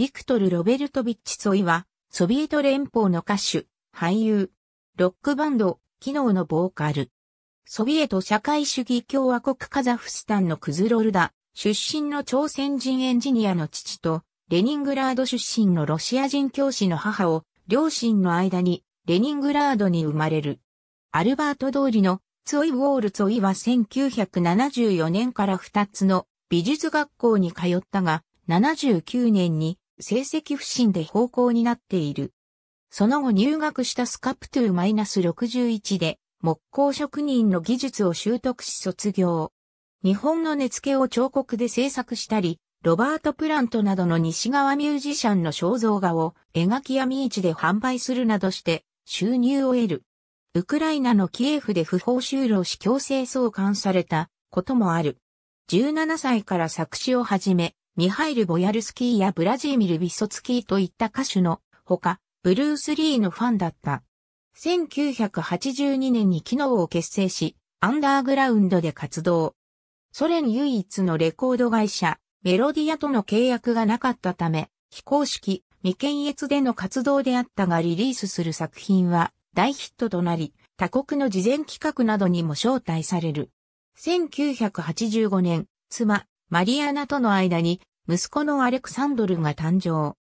ビクトル・ロベルトビッチ・ソイは、ソビエト連邦の歌手、俳優、ロックバンド、機能のボーカル。ソビエト社会主義共和国カザフスタンのクズロルダ、出身の朝鮮人エンジニアの父と、レニングラード出身のロシア人教師の母を、両親の間に、レニングラードに生まれる。アルバート通りの、ツオイ・ウォール・ツオイは1974年から2つの美術学校に通ったが、79年に成績不振で方向になっている。その後入学したスカプトゥー -61 で木工職人の技術を習得し卒業。日本の根付を彫刻で制作したり、ロバート・プラントなどの西側ミュージシャンの肖像画を描き闇市で販売するなどして収入を得る。ウクライナのキエフで不法就労し強制送還されたこともある。17歳から作詞を始め、ミハイル・ボヤルスキーやブラジーミル・ビソツキーといった歌手のほか、ブルース・リーのファンだった。1982年に機能を結成し、アンダーグラウンドで活動。ソ連唯一のレコード会社、メロディアとの契約がなかったため、非公式、未検閲での活動であったがリリースする作品は大ヒットとなり、他国の事前企画などにも招待される。1985年、妻、マリアナとの間に息子のアレクサンドルが誕生。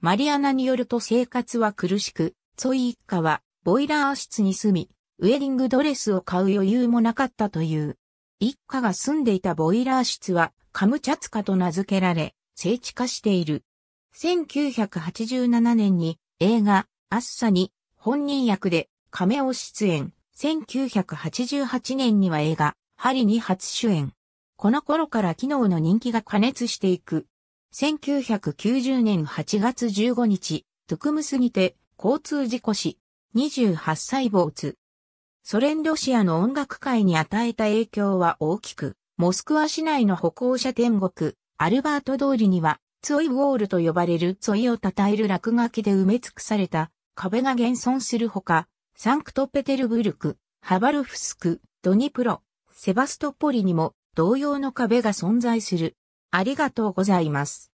マリアナによると生活は苦しく、ソイ一家はボイラー室に住み、ウェディングドレスを買う余裕もなかったという。一家が住んでいたボイラー室はカムチャツカと名付けられ、聖地化している。1987年に映画、アッサに本人役で亀を出演。1988年には映画、ハリに初主演。この頃から機能の人気が加熱していく。1990年8月15日、トゥクムスにて交通事故死、28歳ツ。ソ連ロシアの音楽界に与えた影響は大きく、モスクワ市内の歩行者天国、アルバート通りには、ツオイウォールと呼ばれるツオイを称える落書きで埋め尽くされた壁が現存するほか、サンクトペテルブルク、ハバルフスク、ドニプロ、セバストポリにも同様の壁が存在する。ありがとうございます。